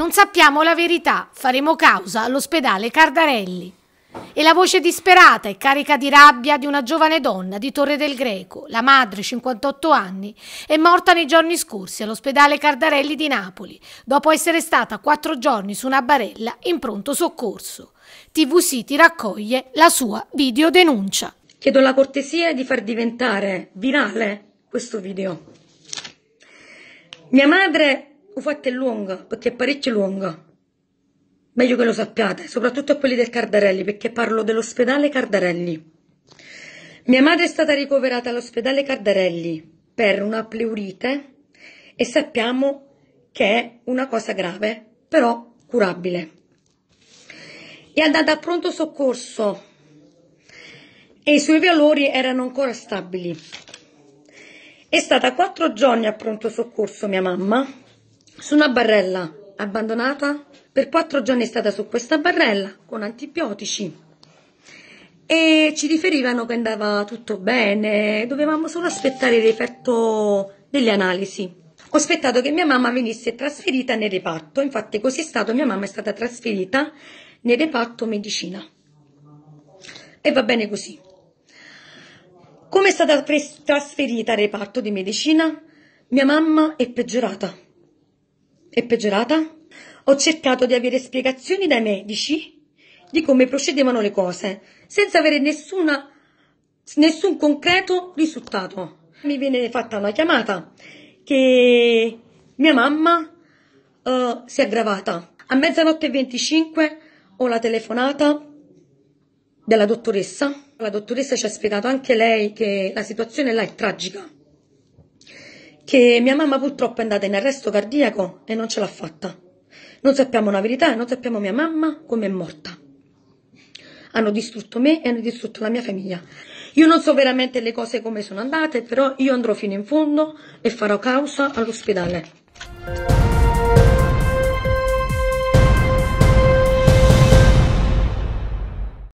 Non sappiamo la verità, faremo causa all'ospedale Cardarelli. E la voce disperata e carica di rabbia di una giovane donna di Torre del Greco, la madre, 58 anni, è morta nei giorni scorsi all'ospedale Cardarelli di Napoli, dopo essere stata quattro giorni su una barella in pronto soccorso. TV City raccoglie la sua videodenuncia. Chiedo la cortesia di far diventare virale questo video. Mia madre ho fatto è lunga, perché è parecchio lunga. Meglio che lo sappiate, soprattutto a quelli del Cardarelli, perché parlo dell'ospedale Cardarelli. Mia madre è stata ricoverata all'ospedale Cardarelli per una pleurite e sappiamo che è una cosa grave, però curabile. È andata a pronto soccorso e i suoi valori erano ancora stabili. È stata quattro giorni a pronto soccorso mia mamma su una barrella abbandonata. Per quattro giorni è stata su questa barrella con antibiotici e ci riferivano che andava tutto bene, dovevamo solo aspettare l'effetto delle analisi. Ho aspettato che mia mamma venisse trasferita nel reparto, infatti così è stato, mia mamma è stata trasferita nel reparto medicina. E va bene così. Come è stata trasferita al reparto di medicina? Mia mamma è peggiorata è peggiorata? Ho cercato di avere spiegazioni dai medici di come procedevano le cose, senza avere nessuna, nessun concreto risultato. Mi viene fatta una chiamata che mia mamma uh, si è aggravata. A mezzanotte e 25 ho la telefonata della dottoressa. La dottoressa ci ha spiegato anche lei che la situazione là è tragica che mia mamma purtroppo è andata in arresto cardiaco e non ce l'ha fatta. Non sappiamo la verità e non sappiamo mia mamma come è morta. Hanno distrutto me e hanno distrutto la mia famiglia. Io non so veramente le cose come sono andate, però io andrò fino in fondo e farò causa all'ospedale.